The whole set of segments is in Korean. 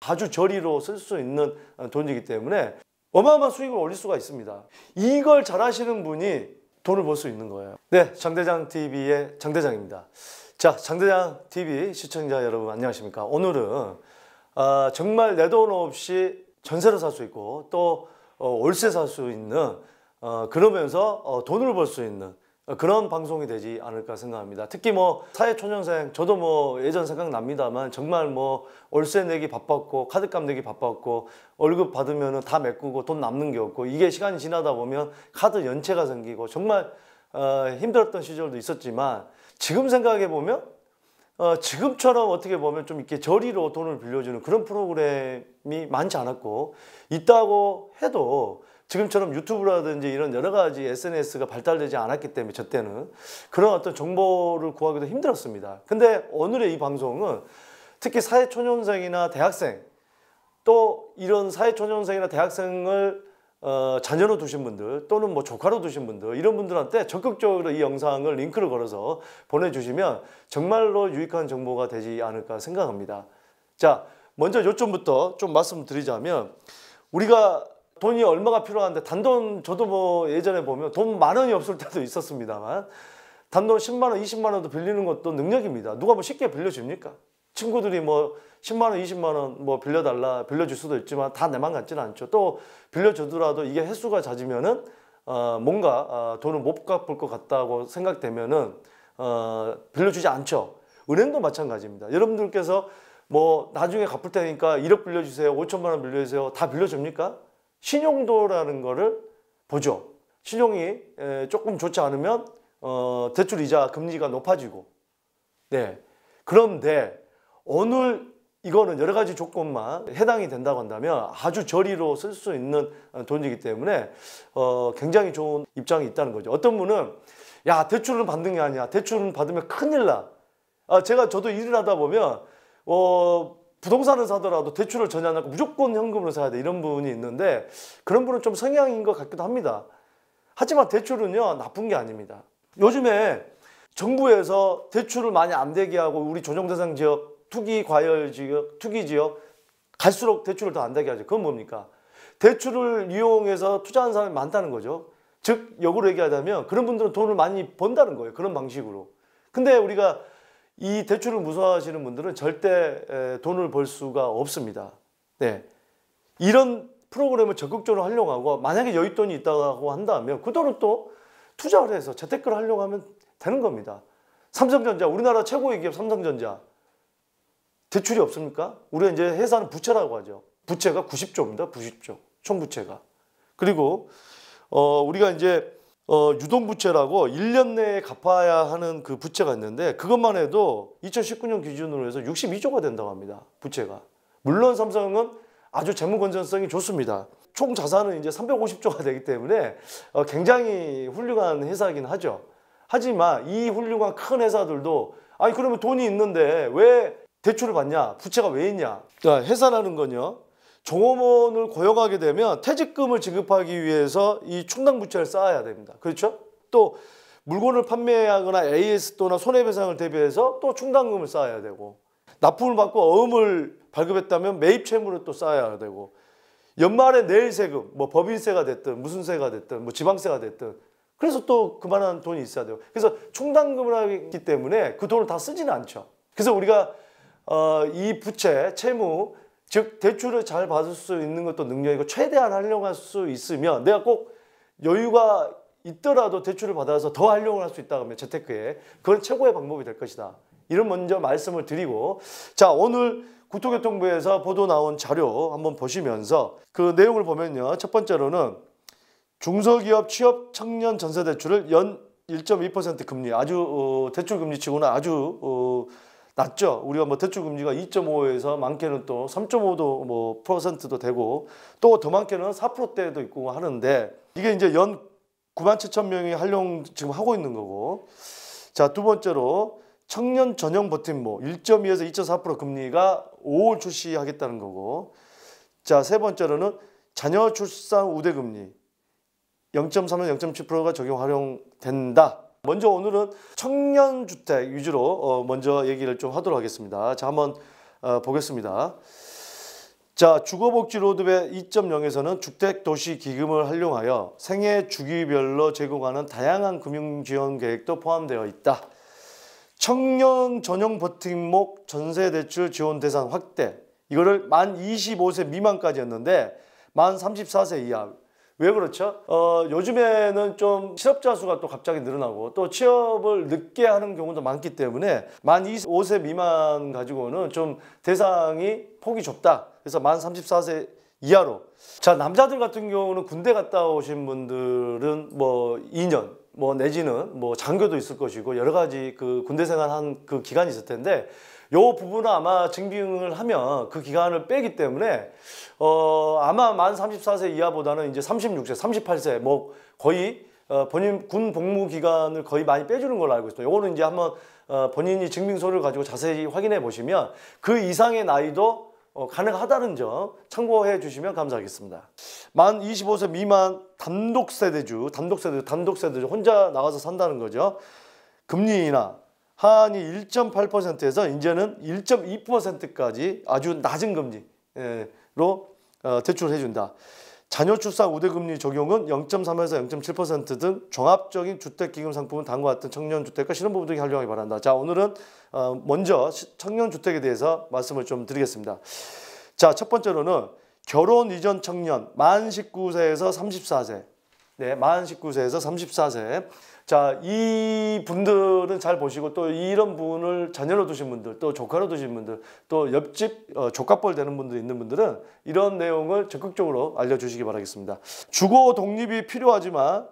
아주 저리로 쓸 수 있는 돈이기 때문에 어마어마한 수익을 올릴 수가 있습니다. 이걸 잘하시는 분이 돈을 벌 수 있는 거예요. 네, 장대장TV의 장대장입니다. 자, 장대장TV 시청자 여러분 안녕하십니까. 오늘은 어, 정말 내 돈 없이 전세를 살수 있고 또 어, 월세 살 수 있는 어, 그러면서 어, 돈을 벌 수 있는 그런 방송이 되지 않을까 생각합니다. 특히 뭐 사회초년생 저도 뭐 예전 생각납니다만 정말 뭐 월세 내기 바빴고 카드값 내기 바빴고 월급 받으면 다 메꾸고 돈 남는 게 없고 이게 시간이 지나다 보면 카드 연체가 생기고 정말 어, 힘들었던 시절도 있었지만 지금 생각해 보면 어, 지금처럼 어떻게 보면 좀 이렇게 저리로 돈을 빌려주는 그런 프로그램이 많지 않았고 있다고 해도 지금처럼 유튜브라든지 이런 여러 가지 SNS가 발달되지 않았기 때문에 저 때는 그런 어떤 정보를 구하기도 힘들었습니다. 근데 오늘의 이 방송은 특히 사회초년생이나 대학생 또 이런 사회초년생이나 대학생을 어, 자녀로 두신 분들 또는 뭐 조카로 두신 분들 이런 분들한테 적극적으로 이 영상을 링크를 걸어서 보내주시면 정말로 유익한 정보가 되지 않을까 생각합니다. 자 먼저 요점부터 좀 말씀드리자면 우리가 돈이 얼마가 필요한데 단돈 저도 뭐 예전에 보면 돈 만 원이 없을 때도 있었습니다만 단돈 10만 원, 20만 원도 빌리는 것도 능력입니다. 누가 뭐 쉽게 빌려줍니까? 친구들이 뭐 10만 원, 20만 원 뭐 빌려달라 빌려줄 수도 있지만 다 내 맘 같지는 않죠. 또 빌려주더라도 이게 횟수가 잦으면은 어 뭔가 어 돈을 못 갚을 것 같다고 생각되면은 어 빌려주지 않죠. 은행도 마찬가지입니다. 여러분들께서 뭐 나중에 갚을 테니까 1억 빌려주세요. 5천만 원 빌려주세요. 다 빌려줍니까? 신용도라는 거를 보죠. 신용이 조금 좋지 않으면 어, 대출 이자 금리가 높아지고 네 그런데 오늘 이거는 여러 가지 조건만 해당이 된다고 한다면 아주 저리로 쓸 수 있는 어, 돈이기 때문에 어, 굉장히 좋은 입장이 있다는 거죠. 어떤 분은 야 대출은 받는 게 아니야. 대출은 받으면 큰일 나. 아, 제가 저도 일을 하다 보면 어, 부동산을 사더라도 대출을 전혀 안 하고 무조건 현금으로 사야 돼 이런 분이 있는데 그런 분은 좀 성향인 것 같기도 합니다. 하지만 대출은요 나쁜 게 아닙니다. 요즘에 정부에서 대출을 많이 안 되게 하고 우리 조정대상 지역, 투기 과열 지역, 투기 지역 갈수록 대출을 더 안 되게 하죠. 그건 뭡니까? 대출을 이용해서 투자하는 사람이 많다는 거죠. 즉 역으로 얘기하자면 그런 분들은 돈을 많이 번다는 거예요. 그런 방식으로. 근데 우리가 이 대출을 무서워하시는 분들은 절대 돈을 벌 수가 없습니다. 네. 이런 프로그램을 적극적으로 활용 하고 만약에 여윳돈이 있다고 한다면 그 돈을 또 투자를 해서 재테크를 하려고 하면 되는 겁니다. 삼성전자 우리나라 최고의 기업 삼성전자 대출이 없습니까? 우리가 이제 회사는 부채라고 하죠. 부채가 90조입니다. 90조 총부채가 그리고 어 우리가 이제 어, 유동부채라고 1년 내에 갚아야 하는 그 부채가 있는데 그것만 해도 2019년 기준으로 해서 62조가 된다고 합니다. 부채가. 물론 삼성은 아주 재무 건전성이 좋습니다. 총 자산은 이제 350조가 되기 때문에 어, 굉장히 훌륭한 회사이긴 하죠. 하지만 이 훌륭한 큰 회사들도 아니 그러면 돈이 있는데 왜 대출을 받냐? 부채가 왜 있냐? 그니까 회사라는 건요. 종업원을 고용하게 되면 퇴직금을 지급하기 위해서 이 충당부채를 쌓아야 됩니다. 그렇죠? 또 물건을 판매하거나 AS 또나 손해배상을 대비해서 또 충당금을 쌓아야 되고 납품을 받고 어음을 발급했다면 매입 채무를 또 쌓아야 되고 연말에 내일 세금, 뭐 법인세가 됐든 무슨 세가 됐든 뭐 지방세가 됐든 그래서 또 그만한 돈이 있어야 돼요. 그래서 충당금을 하기 때문에 그 돈을 다 쓰지는 않죠. 그래서 우리가 어, 이 부채, 채무 즉 대출을 잘 받을 수 있는 것도 능력이고 최대한 활용할 수 있으면 내가 꼭 여유가 있더라도 대출을 받아서 더 활용을 할 수 있다 그러면 재테크에 그건 최고의 방법이 될 것이다. 이런 먼저 말씀을 드리고 자 오늘 국토교통부에서 보도 나온 자료 한번 보시면서 그 내용을 보면요. 첫 번째로는 중소기업 취업 청년 전세대출을 연 1.2% 금리 아주 어, 대출 금리치고는 아주 어, 낮죠. 우리가 뭐 대출 금리가 2.5에서 많게는 또 3.5도 뭐 퍼센트도 되고 또 더 많게는 4%대도 있고 하는데 이게 이제 연 9만 7천 명이 활용 지금 하고 있는 거고 자 두 번째로 청년 전용 버팀목 1.2에서 2.4% 금리가 5월 출시하겠다는 거고 자 세 번째로는 자녀 출산 우대 금리 0.3에서 0.7%가 적용 활용된다. 먼저 오늘은 청년주택 위주로 어, 먼저 얘기를 좀 하도록 하겠습니다. 자, 한번 어, 보겠습니다. 자, 주거복지 로드맵 2.0에서는 주택도시기금을 활용하여 생애 주기별로 제공하는 다양한 금융지원 계획도 포함되어 있다. 청년 전용 버팀목 전세대출 지원 대상 확대 이거를 만 25세 미만까지였는데 만 34세 이하 왜 그렇죠? 어, 요즘에는 좀실업자 수가 또 갑자기 늘어나고 또 취업을 늦게 하는 경우도 많기 때문에 만 25세 미만 가지고는 좀 대상이 폭이 좁다. 그래서 만 34세 이하로 자 남자들 같은 경우는 군대 갔다 오신 분들은 뭐 2년 뭐 내지는 뭐 장교도 있을 것이고 여러 가지 그 군대 생활한 그 기간이 있을 텐데 요 부분은 아마 증빙을 하면 그 기간을 빼기 때문에 어 아마 만 34세 이하보다는 이제 36세, 38세 뭐 거의 어 본인 군 복무 기간을 거의 많이 빼주는 걸로 알고 있어요. 요거는 이제 한번 어 본인이 증빙서를 가지고 자세히 확인해 보시면 그 이상의 나이도 어, 가능하다는 점 참고해 주시면 감사하겠습니다. 만 25세 미만 단독 세대주, 단독 세대주, 단독 세대주 혼자 나가서 산다는 거죠. 금리 인하, 한이 1.8%에서 이제는 1.2%까지 아주 낮은 금리로 어, 대출해 을 준다. 자녀 출산 우대 금리 적용은 0.3에서 0.7%등 종합적인 주택 기금 상품은 다음과 같은 청년 주택과 실업부부 등이 활용하기 바란다. 자, 오늘은 어, 먼저 청년 주택에 대해서 말씀을 좀 드리겠습니다. 자, 첫 번째로는 결혼 이전 청년 만 19세에서 34세. 네, 만 19세에서 34세. 자, 이 분들은 잘 보시고 또 이런 분을 자녀로 두신 분들, 또 조카로 두신 분들, 또 옆집 어, 조카뻘 되는 분들 있는 분들은 이런 내용을 적극적으로 알려주시기 바라겠습니다. 주거 독립이 필요하지만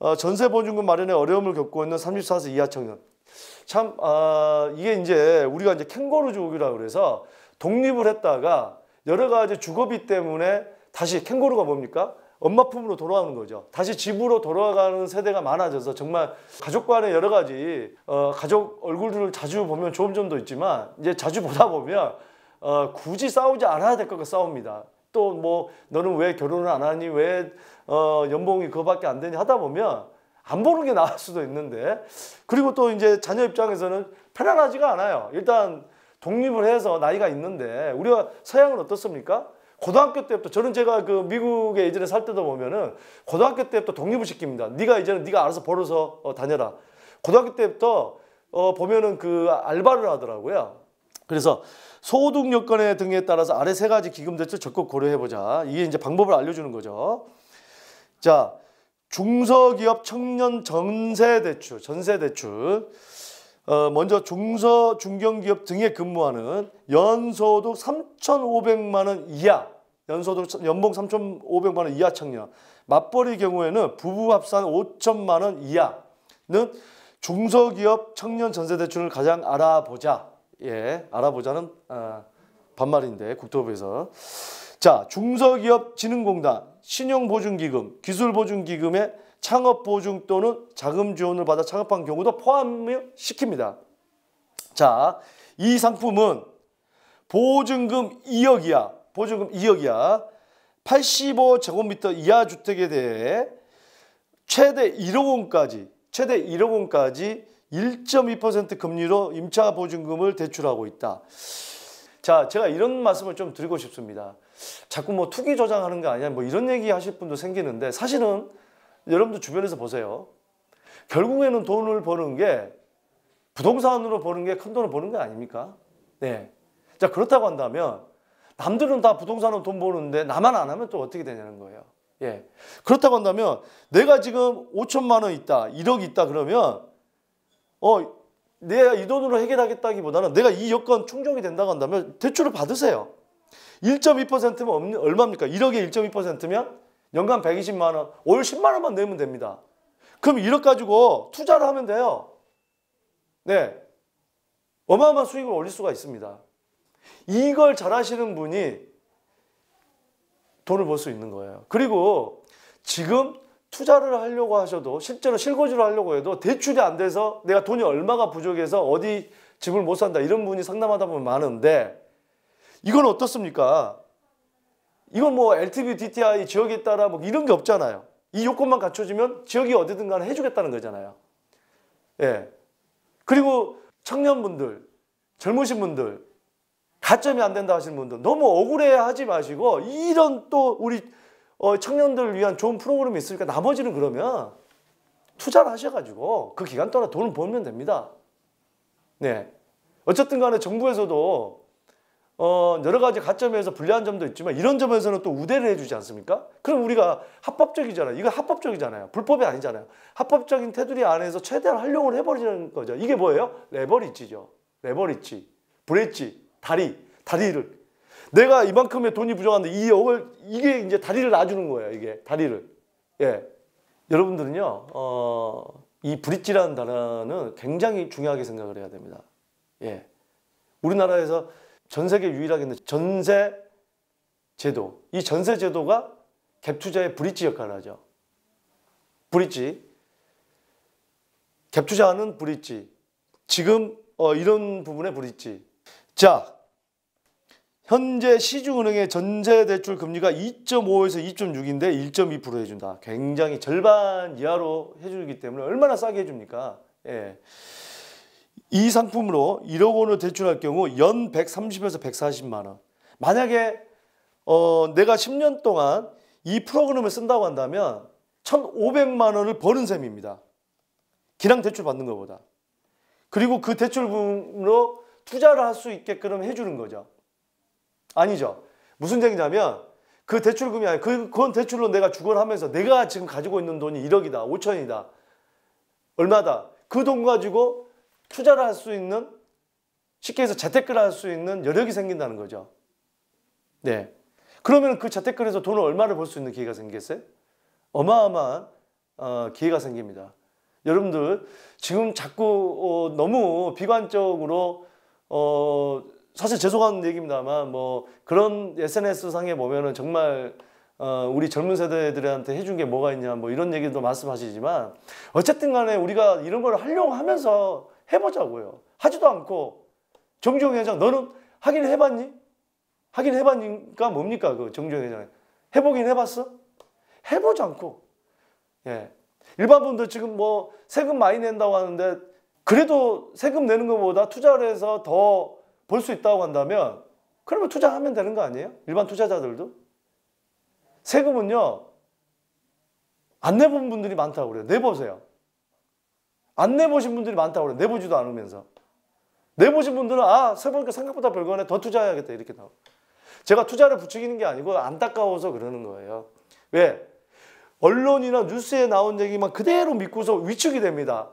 어, 전세 보증금 마련에 어려움을 겪고 있는 34세 이하 청년. 참 아, 이게 이제 우리가 이제 캥거루 족이라 그래서 독립을 했다가 여러 가지 주거비 때문에 다시 캥거루가 뭡니까? 엄마 품으로 돌아오는 거죠. 다시 집으로 돌아가는 세대가 많아져서 정말 가족 간에 여러 가지 어, 가족 얼굴들을 자주 보면 좋은 점도 있지만 이제 자주 보다 보면 어, 굳이 싸우지 않아야 될 것과 싸웁니다. 또 뭐 너는 왜 결혼을 안 하니 왜 어, 연봉이 그거밖에 안 되니 하다 보면 안 보는 게 나을 수도 있는데 그리고 또 이제 자녀 입장에서는 편안하지가 않아요. 일단 독립을 해서 나이가 있는데 우리가 서양은 어떻습니까? 고등학교 때부터 저는 제가 그 미국에 예전에 살 때도 보면은 고등학교 때부터 독립을 시킵니다. 네가 이제는 네가 알아서 벌어서 어, 다녀라. 고등학교 때부터 어, 보면은 그 알바를 하더라고요. 그래서 소득 여건에 등에 따라서 아래 세 가지 기금 대출 적극 고려해보자. 이게 이제 방법을 알려주는 거죠. 자, 중소기업 청년 전세 대출, 전세 대출. 어, 먼저 중소 중견기업 등에 근무하는 연소득 3,500만 원 이하 연소득 연봉 3,500만 원 이하 청년, 맞벌이 경우에는 부부 합산 5천만 원 이하는 중소기업 청년 전세대출을 가장 알아보자. 예, 알아보자는 어, 반말인데 국토부에서. 자, 중소기업진흥공단, 신용보증기금, 기술보증기금의 창업보증 또는 자금 지원을 받아 창업한 경우도 포함시킵니다. 자, 이 상품은 보증금 2억 이야 보증금 2억이야. 85제곱미터 이하 주택에 대해 최대 1억 원까지 최대 1억 원까지 1.2% 금리로 임차 보증금을 대출하고 있다. 자, 제가 이런 말씀을 좀 드리고 싶습니다. 자꾸 뭐 투기 조장하는 거아니냐뭐 이런 얘기 하실 분도 생기는데 사실은 여러분들 주변에서 보세요. 결국에는 돈을 버는 게 부동산으로 버는 게 큰 돈을 버는 거 아닙니까? 네. 자, 그렇다고 한다면 남들은 다 부동산으로 돈 버는데 나만 안 하면 또 어떻게 되냐는 거예요. 예. 그렇다고 한다면 내가 지금 5천만 원 있다, 1억 있다 그러면 어 내가 이 돈으로 해결하겠다기보다는 내가 이 여건 충족이 된다고 한다면 대출을 받으세요. 1.2%면 얼마입니까? 1억에 1.2%면 연간 120만 원, 월 10만 원만 내면 됩니다. 그럼 1억 가지고 투자를 하면 돼요. 네. 어마어마한 수익을 올릴 수가 있습니다. 이걸 잘하시는 분이 돈을 벌 수 있는 거예요. 그리고 지금 투자를 하려고 하셔도 실제로 실거주를 하려고 해도 대출이 안 돼서 내가 돈이 얼마가 부족해서 어디 집을 못 산다 이런 분이 상담하다 보면 많은데 이건 어떻습니까? 이건 뭐 LTV, DTI 지역에 따라 뭐 이런 게 없잖아요. 이 요건만 갖춰지면 지역이 어디든 간에 해주겠다는 거잖아요. 예. 그리고 청년분들, 젊으신 분들 가점이 안 된다 하시는 분들 너무 억울해하지 마시고 이런 또 우리 어, 청년들을 위한 좋은 프로그램이 있으니까 나머지는 그러면 투자를 하셔가지고 그 기간 동안 돈을 벌면 됩니다. 네. 어쨌든 간에 정부에서도 어 여러 가지 가점에서 불리한 점도 있지만 이런 점에서는 또 우대를 해주지 않습니까? 그럼 우리가 합법적이잖아요. 이거 합법적이잖아요. 불법이 아니잖아요. 합법적인 테두리 안에서 최대한 활용을 해버리는 거죠. 이게 뭐예요? 레버리지죠. 레버리지. 브릿지. 다리, 다리를. 내가 이만큼의 돈이 부족한데 이 역을 이게 이제 다리를 놔주는 거예요. 이게 다리를. 예, 여러분들은요. 어, 이 브릿지라는 단어는 굉장히 중요하게 생각을 해야 됩니다. 예, 우리나라에서 전 세계 유일하게 있는 전세 제도, 이 전세 제도가 갭투자의 브릿지 역할을 하죠. 브릿지, 갭투자하는 브릿지, 지금 어, 이런 부분의 브릿지, 자, 현재 시중은행의 전세대출 금리가 2.5에서 2.6인데 1.2% 해준다. 굉장히 절반 이하로 해주기 때문에 얼마나 싸게 해줍니까? 예. 이 상품으로 1억 원을 대출할 경우 연 130에서 140만 원. 만약에 어, 내가 10년 동안 이 프로그램을 쓴다고 한다면 1,500만 원을 버는 셈입니다. 기랑 대출 받는 것보다. 그리고 그 대출금으로 투자를 할 수 있게끔 해주는 거죠. 아니죠. 무슨 얘기냐면 그 대출금이 아니야. 그, 그건 대출로 내가 주거 하면서 내가 지금 가지고 있는 돈이 1억이다. 5천이다. 얼마다. 그 돈 가지고 투자를 할 수 있는 쉽게 해서 재테크를 할 수 있는 여력이 생긴다는 거죠. 네. 그러면 그 재테크에서 돈을 얼마를 벌 수 있는 기회가 생기겠어요? 어마어마한 어, 기회가 생깁니다. 여러분들 지금 자꾸 어, 너무 비관적으로 어 사실 죄송한 얘기입니다만 뭐 그런 SNS 상에 보면은 정말 어, 우리 젊은 세대들한테 해준 게 뭐가 있냐 뭐 이런 얘기도 말씀하시지만 어쨌든 간에 우리가 이런 걸 하려고 하면서 해보자고요 하지도 않고 정주영 회장 너는 하긴 해봤니? 하긴 해봤니까 뭡니까 그 정주영 회장 해보긴 해봤어? 해보지 않고 예 일반 분들 지금 뭐 세금 많이 낸다고 하는데 그래도 세금 내는 것보다 투자를 해서 더 볼 수 있다고 한다면 그러면 투자하면 되는 거 아니에요? 일반 투자자들도? 세금은요. 안 내본 분들이 많다고 그래요. 내보세요. 안 내보신 분들이 많다고 그래요. 내보지도 않으면서. 내보신 분들은 아, 세보니까 생각보다 별거네. 더 투자해야겠다. 이렇게 나와 제가 투자를 부추기는 게 아니고 안타까워서 그러는 거예요. 왜? 언론이나 뉴스에 나온 얘기만 그대로 믿고서 위축이 됩니다.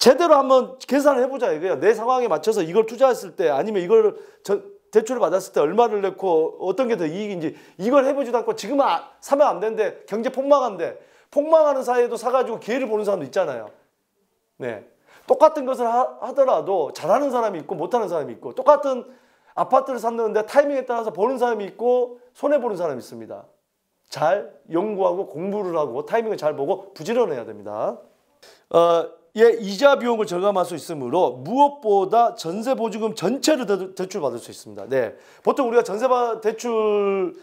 제대로 한번 계산을 해보자 이거야. 내 상황에 맞춰서 이걸 투자했을 때 아니면 이걸 저, 대출을 받았을 때 얼마를 냈고 어떤 게 더 이익인지 이걸 해보지도 않고 지금은 아, 사면 안 되는데 경제 폭망한데 폭망하는 사이에도 사가지고 기회를 보는 사람도 있잖아요. 네. 똑같은 것을 하, 더라도 잘하는 사람이 있고 못하는 사람이 있고 똑같은 아파트를 샀는데 타이밍에 따라서 보는 사람이 있고 손해보는 사람이 있습니다. 잘 연구하고 공부를 하고 타이밍을 잘 보고 부지런해야 됩니다. 어, 예, 이자 비용을 절감할 수 있으므로 무엇보다 전세 보증금 전체를 대출 받을 수 있습니다. 네. 보통 우리가 전세 대출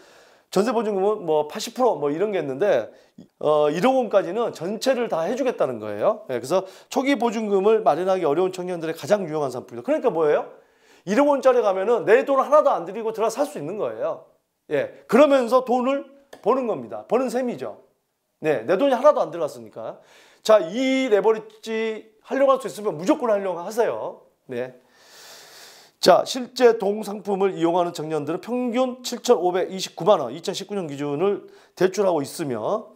전세 보증금은 뭐 80%뭐 이런 게 있는데 어 1억 원까지는 전체를 다 해주겠다는 거예요. 네, 그래서 초기 보증금을 마련하기 어려운 청년들의 가장 유용한 상품이다. 그러니까 뭐예요? 1억 원짜리 가면은 내돈을 하나도 안드리고 들어 살수 있는 거예요. 예, 그러면서 돈을 버는 겁니다. 버는 셈이죠. 네, 내 돈이 하나도 안 들어갔으니까. 자, 이 레버리지 하려고 할수 있으면 무조건 하려고 하세요. 네. 자, 실제 동상품을 이용하는 청년들은 평균 7,529만 원, 2019년 기준을 대출하고 있으며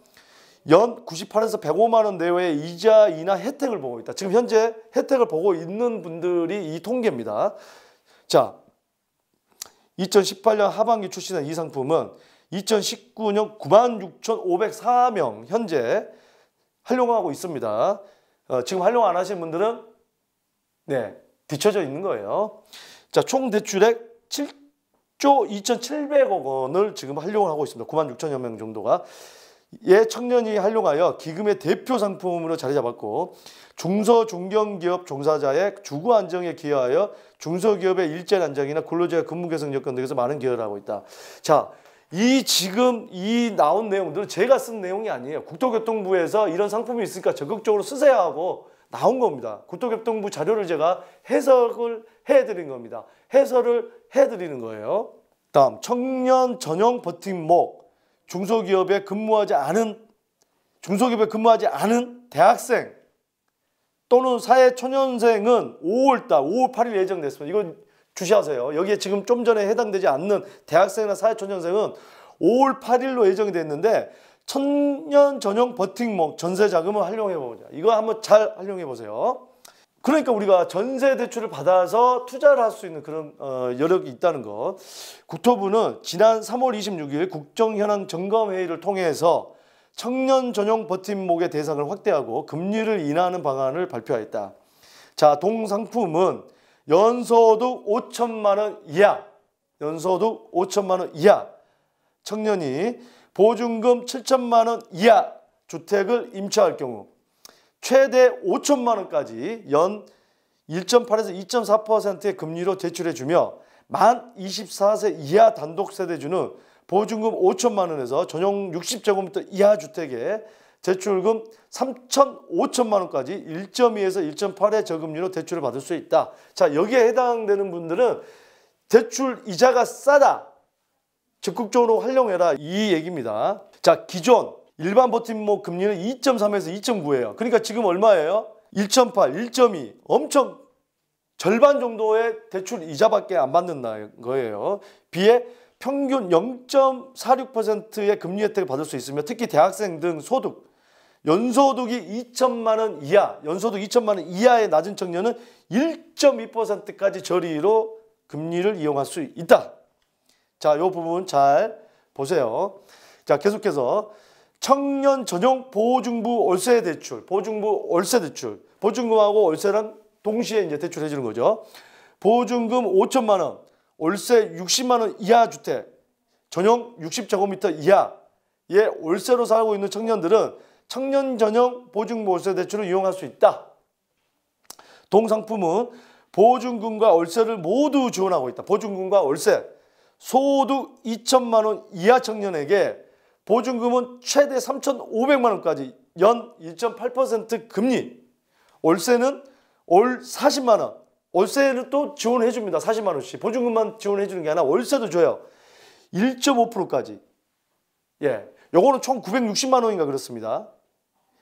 연 98에서 105만 원 내외의 이자이나 혜택을 보고 있다. 지금 현재 혜택을 보고 있는 분들이 이 통계입니다. 자, 2018년 하반기 출시된 이 상품은 2019년 96,504명 현재 활용하고 있습니다. 어, 지금 활용 안 하신 분들은 네, 뒤쳐져 있는 거예요. 자, 총 대출액 7조 2,700억 원을 지금 활용을 하고 있습니다. 9만 6천여 명 정도가. 예 청년이 활용하여 기금의 대표 상품으로 자리 잡았고 중소중견기업 종사자의 주거 안정에 기여하여 중소기업의 일자리 안정이나 근로자 근무 개선 여건 등에서 많은 기여를 하고 있다. 자, 이 지금 이 나온 내용들은 제가 쓴 내용이 아니에요. 국토교통부에서 이런 상품이 있으니까 적극적으로 쓰세요 하고 나온 겁니다. 국토교통부 자료를 제가 해석을 해드린 겁니다. 해설을 해드리는 거예요. 다음 청년 전용 버팀목 중소기업에 근무하지 않은 중소기업에 근무하지 않은 대학생 또는 사회 초년생은 5월달 5월 8일 예정됐습니다. 이건 주시하세요. 여기에 지금 좀 전에 해당되지 않는 대학생이나 사회초년생은 5월 8일로 예정이 됐는데 천년 전용 버팅목 전세 자금을 활용해 보자. 이거 한번 잘 활용해 보세요. 그러니까 우리가 전세 대출을 받아서 투자를 할 수 있는 그런 어, 여력이 있다는 것. 국토부는 지난 3월 26일 국정 현황 점검 회의를 통해서 청년 전용 버팀목의 대상을 확대하고 금리를 인하하는 방안을 발표하였다. 자, 동상품은 연소득 5천만 원 이하 연소득 5천만 원 이하 청년이 보증금 7천만 원 이하 주택을 임차할 경우 최대 5천만 원까지 연 1.8에서 2.4%의 금리로 대출해 주며 만 24세 이하 단독 세대주는 보증금 5천만 원에서 전용 60제곱미터 이하 주택에 대출금 3천 5천만 원까지 1.2에서 1.8의 저금리로 대출을 받을 수 있다. 자 여기에 해당되는 분들은 대출 이자가 싸다. 적극적으로 활용해라 이 얘기입니다. 자 기존 일반 버팀목 금리는 2.3에서 2.9예요. 그러니까 지금 얼마예요? 1.8, 1.2 엄청 절반 정도의 대출 이자밖에 안 받는 다는 거예요. 비해 평균 0.46%의 금리 혜택을 받을 수 있으며 특히 대학생 등 소득 연소득이 2천만 원 이하, 연소득 2천만 원 이하의 낮은 청년은 1.2%까지 저리로 금리를 이용할 수 있다. 자, 요 부분 잘 보세요. 자, 계속해서 청년 전용 보증부 월세 대출, 보증부 월세 대출, 보증금하고 월세랑 동시에 이제 대출해 주는 거죠. 보증금 5천만 원, 월세 60만 원 이하 주택, 전용 60제곱미터 이하의 월세로 살고 있는 청년들은 청년 전용 보증 보세 대출을 이용할 수 있다. 동상품은 보증금과 월세를 모두 지원하고 있다. 보증금과 월세. 소득 2천만 원 이하 청년에게 보증금은 최대 3,500만 원까지 연 1.8% 금리. 월세는 월 40만 원. 월세는 또 지원해 줍니다. 40만 원씩. 보증금만 지원해 주는 게 아니라 월세도 줘요. 1.5%까지. 예. 요거는 총 960만 원인가 그렇습니다.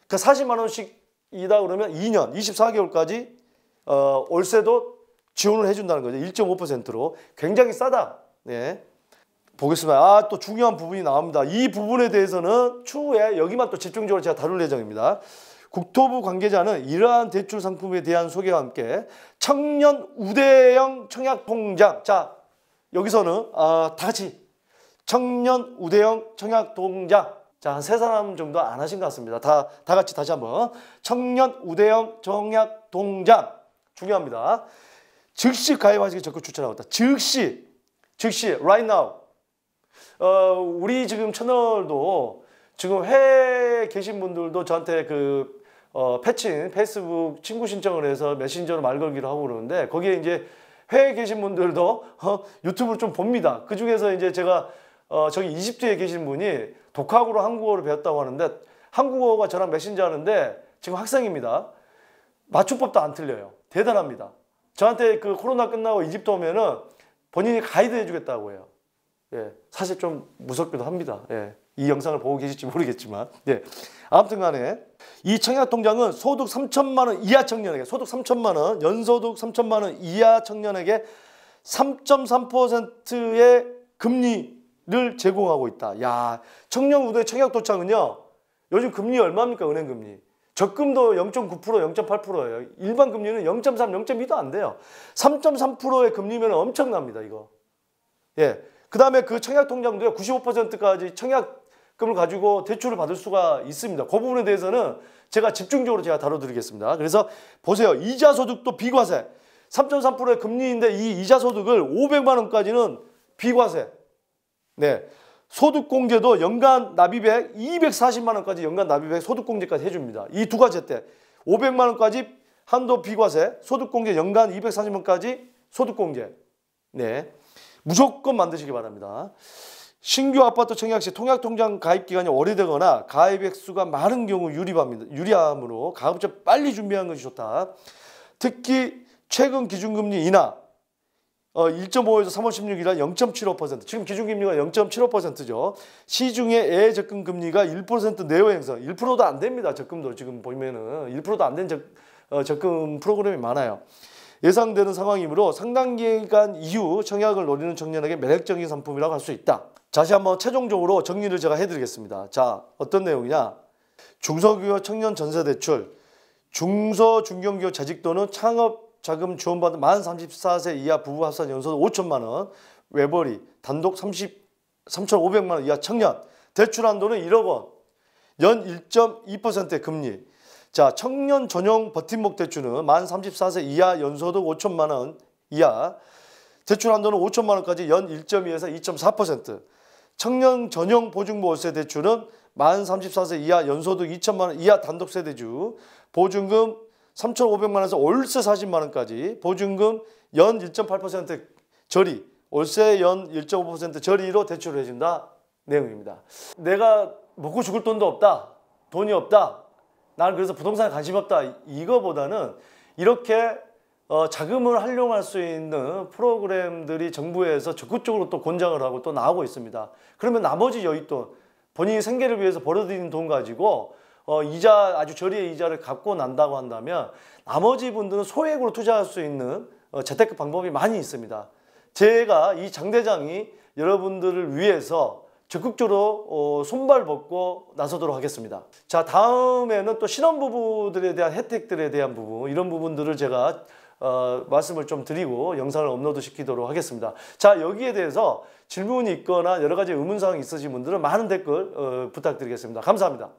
그 40만 원씩이다 그러면 2년 24개월까지 어, 월세도 지원을 해준다는 거죠. 1.5%로 굉장히 싸다. 예. 보겠습니다. 아, 또 중요한 부분이 나옵니다. 이 부분에 대해서는 추후에 여기만 또 집중적으로 제가 다룰 예정입니다. 국토부 관계자는 이러한 대출 상품에 대한 소개와 함께 청년 우대형 청약통장 자 여기서는 아, 다 같이 청년 우대형 청약 동작 자, 한세 사람 정도 안 하신 것 같습니다. 다, 다 같이 다시 한번. 청년 우대형 청약 동장. 중요합니다. 즉시 가입하시기 적극 추천하고있다 즉시, 즉시, right now. 어, 우리 지금 채널도 지금 해외에 계신 분들도 저한테 그, 어, 패친, 페이스북 친구 신청을 해서 메신저로 말 걸기로 하고 그러는데 거기에 이제 해외에 계신 분들도 어, 유튜브를 좀 봅니다. 그 중에서 이제 제가 어, 저기 이집트에 계신 분이 독학으로 한국어를 배웠다고 하는데 한국어가 저랑 메신저 하는데 지금 학생입니다. 맞춤법도 안 틀려요. 대단합니다. 저한테 그 코로나 끝나고 이집트 오면은 본인이 가이드 해주겠다고 해요. 예, 사실 좀 무섭기도 합니다. 예, 이 영상을 보고 계실지 모르겠지만. 예, 아무튼 간에 이 청약통장은 소득 3천만 원 이하 청년에게 소득 3천만 원, 연소득 3천만 원 이하 청년에게 3.3%의 금리 를 제공하고 있다. 야, 청년 우도의 청약 도착은요. 요즘 금리 얼마입니까? 은행 금리. 적금도 0.9%, 0.8%예요. 일반 금리는 0.3, 0.2도 안 돼요. 3.3%의 금리면 엄청납니다, 이거. 예. 그다음에 그 청약 통장도요. 95%까지 청약금을 가지고 대출을 받을 수가 있습니다. 그 부분에 대해서는 제가 집중적으로 제가 다뤄 드리겠습니다. 그래서 보세요. 이자 소득도 비과세. 3.3%의 금리인데 이 이자 소득을 500만 원까지는 비과세. 네. 소득공제도 연간 납입액 240만 원까지 연간 납입액 소득공제까지 해 줍니다. 이 두 가지 혜택. 500만 원까지 한도 비과세, 소득공제 연간 240만 원까지 소득공제. 네. 무조건 만드시기 바랍니다. 신규 아파트 청약 시 통약통장 가입 기간이 오래되거나 가입 액수가 많은 경우 유리합니다. 유리함으로 가급적 빨리 준비하는 것이 좋다. 특히 최근 기준금리 인하, 어, 1.5에서 3월 16일 날 0.75%, 지금 기준금리가 0.75%죠. 시중의 예적금 금리가 1% 내외 행사, 1%도 안 됩니다. 적금도 지금 보면은 1%도 안된 어, 적금 프로그램이 많아요. 예상되는 상황이므로 상당 기간 이후 청약을 노리는 청년에게 매력적인 상품이라고 할 수 있다. 다시 한번 최종적으로 정리를 제가 해드리겠습니다. 자, 어떤 내용이냐. 중소기업 청년 전세대출, 중소, 중견기업 재직 또는 창업 자금 지원받은 만 34세 이하 부부 합산 연소득 5천만 원, 외벌이, 단독 30, 3,500만 원 이하 청년, 대출 한도는 1억 원, 연 1.2%의 금리. 자, 청년 전용 버팀목 대출은 만 34세 이하 연소득 5천만 원 이하, 대출 한도는 5천만 원까지 연 1.2에서 2.4%. 청년 전용 보증 월세 대출은 만 34세 이하 연소득 2천만 원 이하 단독 세대주 보증금 3,500만 원에서 월세 40만 원까지 보증금 연 1.8% 저리 월세 연 1.5% 저리로 대출을 해준다 내용입니다. 내가 먹고 죽을 돈도 없다. 돈이 없다. 나는 그래서 부동산에 관심 없다. 이거보다는 이렇게 어, 자금을 활용할 수 있는 프로그램들이 정부에서 적극적으로 또 권장을 하고 또 나오고 있습니다. 그러면 나머지 여윳돈 본인이 생계를 위해서 벌어들이는돈 가지고 어, 이자 아주 저리의 이자를 갚고 난다고 한다면 나머지 분들은 소액으로 투자할 수 있는 어, 재테크 방법이 많이 있습니다. 제가 이 장대장이 여러분들을 위해서 적극적으로 어, 손발 벗고 나서도록 하겠습니다. 자 다음에는 또 신혼부부들에 대한 혜택들에 대한 부분 이런 부분들을 제가 어, 말씀을 좀 드리고 영상을 업로드 시키도록 하겠습니다. 자 여기에 대해서 질문이 있거나 여러 가지 의문사항이 있으신 분들은 많은 댓글 어, 부탁드리겠습니다. 감사합니다.